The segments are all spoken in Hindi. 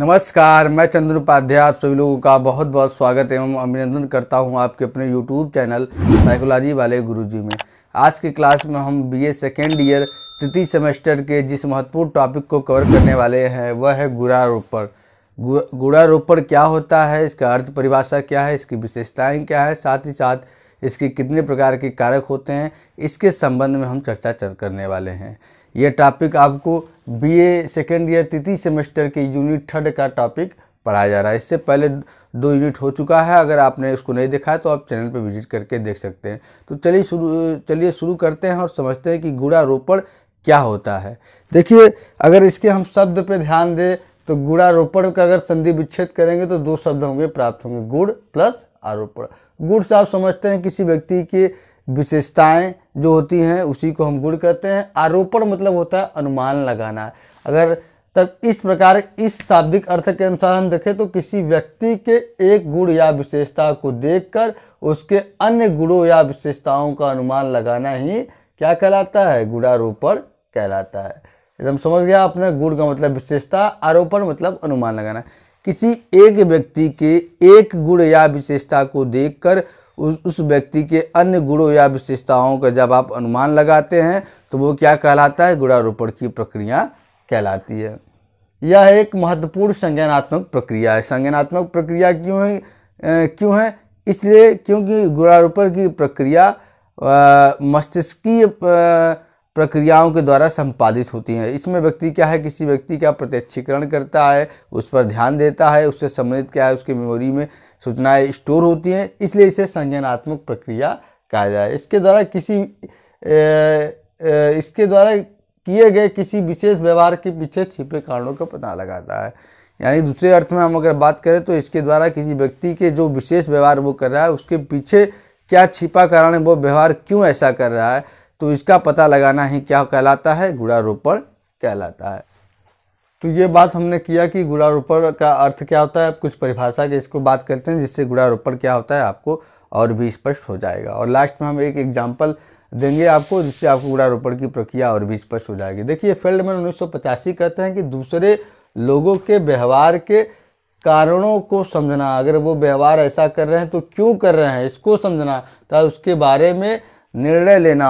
नमस्कार मैं चंद्र उपाध्याय आप सभी लोगों का बहुत बहुत स्वागत एवं अभिनंदन करता हूं आपके अपने यूट्यूब चैनल साइकोलॉजी वाले गुरुजी में आज की क्लास में हम बीए सेकेंड ईयर तृतीय सेमेस्टर के जिस महत्वपूर्ण टॉपिक को कवर करने वाले हैं वह है गुड़ारोपण गुड़ारोपण क्या होता है इसका अर्थ परिभाषा क्या है इसकी विशेषताएँ क्या है साथ ही साथ इसके कितने प्रकार के कारक होते हैं इसके संबंध में हम चर्चा करने वाले हैं ये टॉपिक आपको बीए सेकेंड ईयर तृतीय सेमेस्टर के यूनिट थर्ड का टॉपिक पढ़ाया जा रहा है इससे पहले दो यूनिट हो चुका है अगर आपने इसको नहीं देखा है तो आप चैनल पर विजिट करके देख सकते हैं तो चलिए शुरू चलिए शुरू करते हैं और समझते हैं कि गुड़ा रोपण क्या होता है देखिए अगर इसके हम शब्द पर ध्यान दें तो गुड़ा रोपण का अगर संधि विच्छेद करेंगे तो दो शब्द होंगे प्राप्त होंगे गुड़ प्लस आरोपण गुड़ से आप समझते हैं किसी व्यक्ति के विशेषताएं जो होती हैं उसी को हम गुण कहते हैं आरोपण मतलब होता है अनुमान लगाना अगर तब इस प्रकार इस शाब्दिक अर्थ के अनुसार हम देखें तो किसी व्यक्ति के एक गुण या विशेषता को देखकर उसके अन्य गुणों या विशेषताओं का अनुमान लगाना ही क्या कहलाता है गुणारोपण कहलाता है एकदम समझ गया अपने गुण का मतलब विशेषता आरोपण मतलब अनुमान लगाना किसी एक व्यक्ति के एक गुण या विशेषता को देखकर उस उस व्यक्ति के अन्य गुणों या विशेषताओं का जब आप अनुमान लगाते हैं तो वो क्या कहलाता है गुणारोपण की प्रक्रिया कहलाती है यह एक महत्वपूर्ण संज्ञानात्मक प्रक्रिया है संज्ञानात्मक प्रक्रिया क्यों है क्यों है इसलिए क्योंकि गुणारोपण की प्रक्रिया मस्तिष्कीय प्रक्रियाओं के द्वारा संपादित होती हैं इसमें व्यक्ति क्या है किसी व्यक्ति का प्रत्यक्षीकरण करता है उस पर ध्यान देता है उससे संबंधित क्या है उसके मेमोरी में सूचनाएं स्टोर होती हैं इसलिए इसे संज्ञानात्मक प्रक्रिया कहा जाए इसके द्वारा किसी ए, ए, इसके द्वारा किए गए किसी विशेष व्यवहार के पीछे छिपे कारणों का पता लगाता है यानी दूसरे अर्थ में हम अगर बात करें तो इसके द्वारा किसी व्यक्ति के जो विशेष व्यवहार वो कर रहा है उसके पीछे क्या छिपा कारण है वो व्यवहार क्यों ऐसा कर रहा है तो इसका पता लगाना ही क्या कहलाता है गुड़ारोपण कहलाता है तो ये बात हमने किया कि गुड़ारोपण का अर्थ क्या होता है कुछ परिभाषा के इसको बात करते हैं जिससे गुड़ारोपण क्या होता है आपको और भी स्पष्ट हो जाएगा और लास्ट में हम एक एग्जाम्पल देंगे आपको जिससे आपको गुड़ारोपण की प्रक्रिया और भी स्पष्ट हो जाएगी देखिए फेल्डमैन उन्नीस कहते हैं कि दूसरे लोगों के व्यवहार के कारणों को समझना अगर वो व्यवहार ऐसा कर रहे हैं तो क्यों कर रहे हैं इसको समझना तथा उसके बारे में निर्णय लेना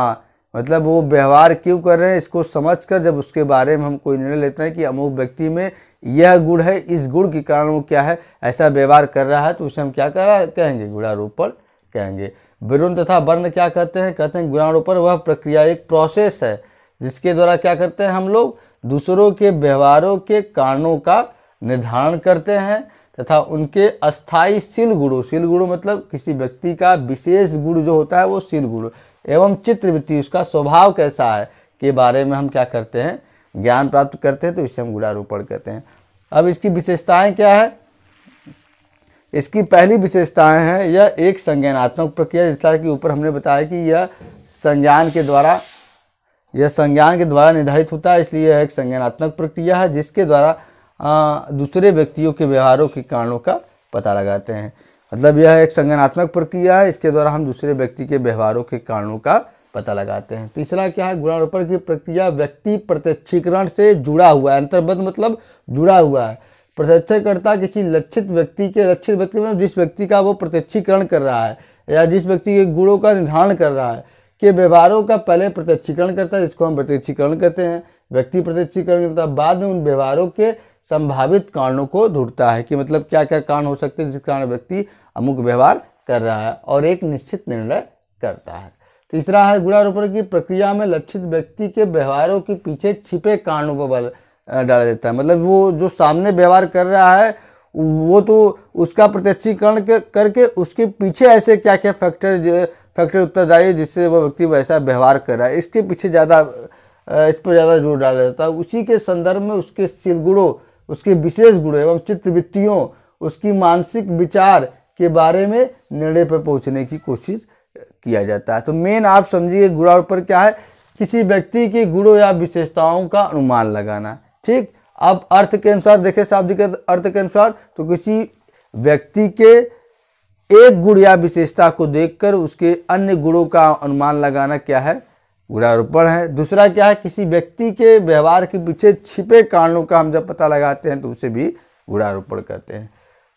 मतलब वो व्यवहार क्यों कर रहे हैं इसको समझकर जब उसके बारे में हम कोई निर्णय लेते हैं कि अमुक व्यक्ति में यह गुण है इस गुण के कारण वो क्या है ऐसा व्यवहार कर रहा है तो उसे हम क्या कह कहेंगे गुणारोपण कहेंगे विरुण तथा वर्ण क्या कहते हैं कहते हैं गुणारोपण वह प्रक्रिया एक प्रोसेस है जिसके द्वारा क्या करते हैं हम लोग दूसरों के व्यवहारों के कारणों का निर्धारण करते हैं तथा उनके अस्थाई सिल गुणों सिल गुणों मतलब किसी व्यक्ति का विशेष गुण जो होता है वो सिल गुण एवं चित्रवृत्ति उसका स्वभाव कैसा है के बारे में हम क्या करते हैं ज्ञान प्राप्त करते हैं तो इसे हम गुड़ारोपण कहते हैं अब इसकी विशेषताएं क्या है इसकी पहली विशेषताएं हैं यह एक संज्ञानात्मक प्रक्रिया जिसका के ऊपर हमने बताया कि यह संज्ञान के द्वारा यह संज्ञान के द्वारा निर्धारित होता है इसलिए यह एक संज्ञानात्मक प्रक्रिया है जिसके द्वारा दूसरे व्यक्तियों के व्यवहारों के कारणों का पता लगाते हैं मतलब यह एक संगनात्मक प्रक्रिया है इसके द्वारा हम दूसरे व्यक्ति के व्यवहारों के कारणों का पता लगाते हैं तीसरा क्या है गुणारोपण की प्रक्रिया व्यक्ति प्रत्यक्षीकरण से जुड़ा हुआ है अंतर्बद्ध मतलब जुड़ा हुआ है प्रत्यक्षकर्ता किसी लक्षित व्यक्ति के लक्षित व्यक्ति में मतलब जिस व्यक्ति का वो प्रत्यक्षीकरण कर रहा है या जिस व्यक्ति के गुणों का निर्धारण कर रहा है के व्यवहारों का पहले प्रत्यक्षीकरण करता है जिसको हम प्रत्यक्षीकरण कहते हैं व्यक्ति प्रत्यक्षीकरण करता है बाद में उन व्यवहारों के संभावित कारणों को ढूंढता है कि मतलब क्या क्या कारण हो सकते हैं जिस कारण व्यक्ति अमुक व्यवहार कर रहा है और एक निश्चित निर्णय करता है तीसरा तो है गुणारोपण की प्रक्रिया में लक्षित व्यक्ति के व्यवहारों के पीछे छिपे कारणों पर बल डाला जाता है मतलब वो जो सामने व्यवहार कर रहा है वो तो उसका प्रत्यक्षीकरण करके उसके पीछे ऐसे क्या क्या फैक्टर फैक्टर उत्तरदायी जिससे वो व्यक्ति वैसा व्यवहार कर रहा है इसके पीछे ज़्यादा इस पर ज़्यादा जोर डाला जाता है उसी के संदर्भ में उसके सिलगुड़ों उसके विशेष गुणों एवं चित्रवृत्तियों उसकी मानसिक विचार के बारे में निर्णय पर पहुंचने की कोशिश किया जाता है तो मेन आप समझिए गुणाड़ पर क्या है किसी व्यक्ति के गुणों या विशेषताओं का अनुमान लगाना ठीक अब अर्थ के अनुसार देखें शाब्दिक अर्थ के अनुसार तो किसी व्यक्ति के एक गुण या विशेषता को देखकर उसके अन्य गुणों का अनुमान लगाना क्या है गुणारोपण है दूसरा क्या है किसी व्यक्ति के व्यवहार के पीछे छिपे कारणों का हम जब पता लगाते हैं तो उसे भी गुणारोपण कहते हैं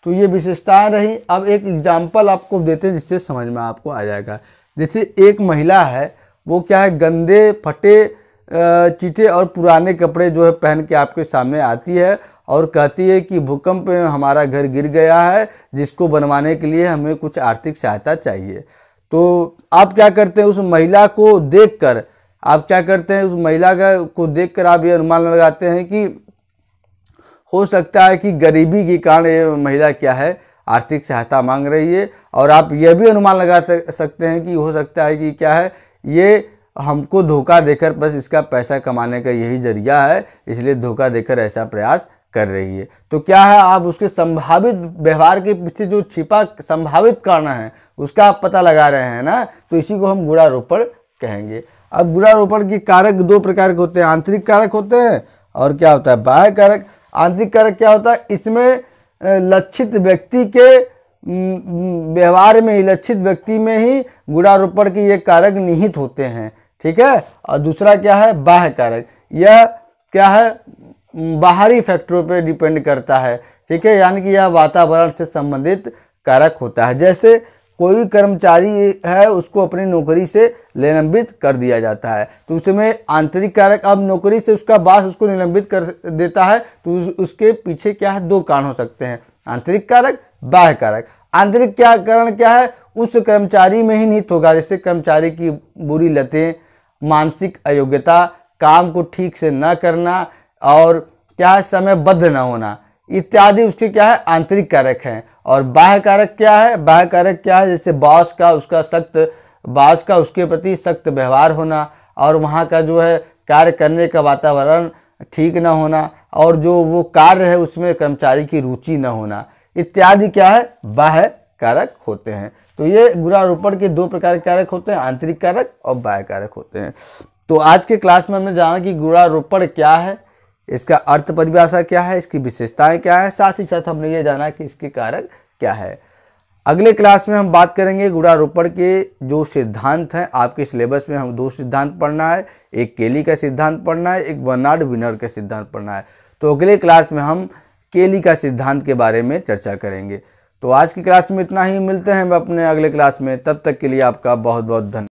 तो ये विशेषताएं रही अब एक एग्जाम्पल आपको देते हैं जिससे समझ में आपको आ जाएगा जैसे एक महिला है वो क्या है गंदे फटे चीटे और पुराने कपड़े जो है पहन के आपके सामने आती है और कहती है कि भूकंप में हमारा घर गिर गया है जिसको बनवाने के लिए हमें कुछ आर्थिक सहायता चाहिए तो आप क्या करते हैं उस महिला को देखकर आप क्या करते हैं उस महिला का को देखकर आप ये अनुमान लगाते हैं कि हो सकता है कि गरीबी के कारण ये महिला क्या है आर्थिक सहायता मांग रही है और आप यह भी अनुमान लगा सकते हैं कि हो सकता है कि क्या है ये हमको धोखा देकर बस इसका पैसा कमाने का यही जरिया है इसलिए धोखा देकर ऐसा प्रयास कर रही है तो क्या है आप उसके संभावित व्यवहार के पीछे जो छिपा संभावित कारण है उसका आप पता लगा रहे हैं ना तो इसी को हम गुड़ारोपण कहेंगे अब गुड़ारोपण के कारक दो प्रकार के होते हैं आंतरिक कारक होते हैं और क्या होता है बाह्य कारक आंतरिक कारक क्या होता है इसमें लक्षित व्यक्ति के व्यवहार में ही लक्षित व्यक्ति में ही गुड़ारोपण के ये कारक निहित होते हैं ठीक है और दूसरा क्या है बाह्य कारक यह क्या है बाहरी फैक्टरों पे डिपेंड करता है ठीक है यानी कि यह या वातावरण से संबंधित कारक होता है जैसे कोई कर्मचारी है उसको अपनी नौकरी से निलंबित कर दिया जाता है तो उसमें आंतरिक कारक अब नौकरी से उसका बास उसको निलंबित कर देता है तो उस, उसके पीछे क्या है दो कारण हो सकते हैं आंतरिक कारक बाह्य कारक आंतरिक क्या कारण क्या है उस कर्मचारी में ही नहीं होगा जैसे कर्मचारी की बुरी लतें मानसिक अयोग्यता काम को ठीक से न करना और क्या है समयबद्ध न होना इत्यादि उसके क्या है आंतरिक कारक हैं और बाह्य कारक क्या है बाह्य कारक क्या है जैसे बॉस का उसका सख्त बॉस का उसके प्रति सख्त व्यवहार होना और वहाँ का जो है कार्य करने का वातावरण ठीक ना होना और जो वो कार्य है उसमें कर्मचारी की रुचि न होना इत्यादि क्या है बाह्य कारक होते हैं तो ये गुणारोपण के दो प्रकार के कारक होते हैं आंतरिक कारक और बाह्य कारक होते हैं तो आज के क्लास में हमने जाना कि गुणारोपण क्या है इसका अर्थ परिभाषा क्या है इसकी विशेषताएं क्या है साथ ही साथ हमने ये जाना कि इसके कारक क्या है अगले क्लास में हम बात करेंगे गुड़ारोपण के जो सिद्धांत हैं आपके सिलेबस में हम दो सिद्धांत पढ़ना है एक केली का सिद्धांत पढ़ना है एक वर्नाड विनर का सिद्धांत पढ़ना है तो अगले क्लास में हम केली का सिद्धांत के बारे में चर्चा करेंगे तो आज की क्लास में इतना ही मिलते हैं अपने अगले क्लास में तब तक के लिए आपका बहुत बहुत धन्यवाद